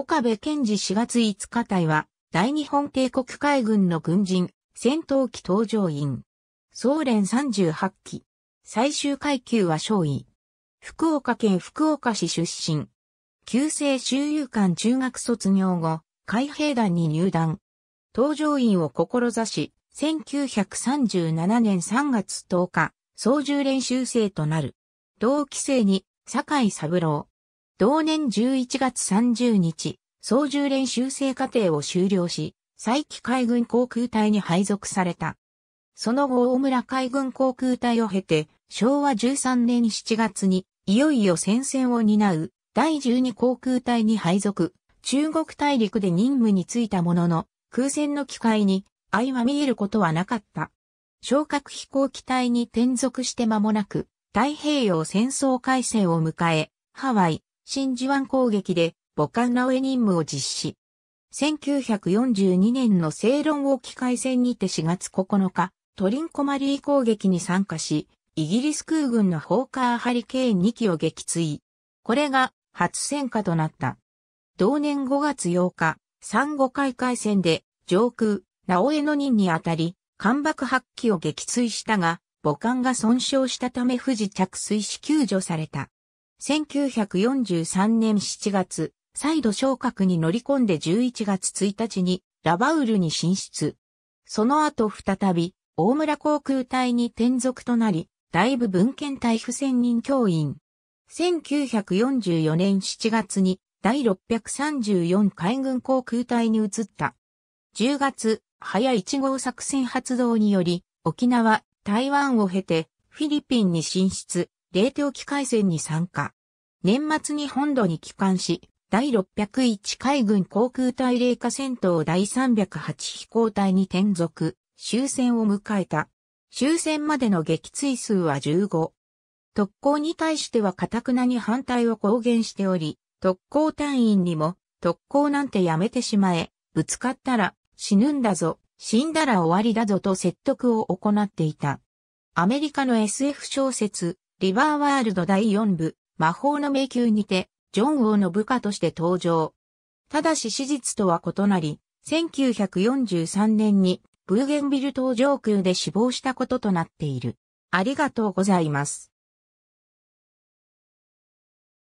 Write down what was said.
岡部賢治4月5日隊は、大日本帝国海軍の軍人、戦闘機搭乗員。総連38機。最終階級は少尉。福岡県福岡市出身。旧制周遊館中学卒業後、海兵団に入団。搭乗員を志し、1937年3月10日、操縦練習生となる。同期生に、酒井三郎、同年11月30日、操縦練習生課程を修了し、再起海軍航空隊に配属された。その後大村海軍航空隊を経て、昭和13年7月に、いよいよ戦線を担う、第12航空隊に配属、中国大陸で任務に就いたものの、空戦の機会に、愛は見えることはなかった。昇格飛行機隊に転属して間もなく、太平洋戦争開戦を迎え、ハワイ、真珠湾攻撃で母艦直江任務を実施。1942年の正論沖海戦にて4月9日、トリンコマリー攻撃に参加し、イギリス空軍のホーカーハリケーン2機を撃墜。これが初戦火となった。同年5月8日、産後海海戦で上空、直江の任にあたり、艦爆発機を撃墜したが、母艦が損傷したため富士着水し救助された。1943年7月、再度昇格に乗り込んで11月1日にラバウルに進出。その後再び、大村航空隊に転属となり、大部文献隊不専任教員。1944年7月に第634海軍航空隊に移った。10月、早1号作戦発動により、沖縄、台湾を経て、フィリピンに進出、冷凍機回戦に参加。年末に本土に帰還し、第601海軍航空隊霊下戦闘第308飛行隊に転属、終戦を迎えた。終戦までの撃墜数は15。特攻に対しては堅くなに反対を公言しており、特攻隊員にも、特攻なんてやめてしまえ、ぶつかったら死ぬんだぞ、死んだら終わりだぞと説得を行っていた。アメリカの SF 小説、リバーワールド第4部、魔法の迷宮にて、ジョン王の部下として登場。ただし史実とは異なり、1943年にブーゲンビル島上空で死亡したこととなっている。ありがとうございます。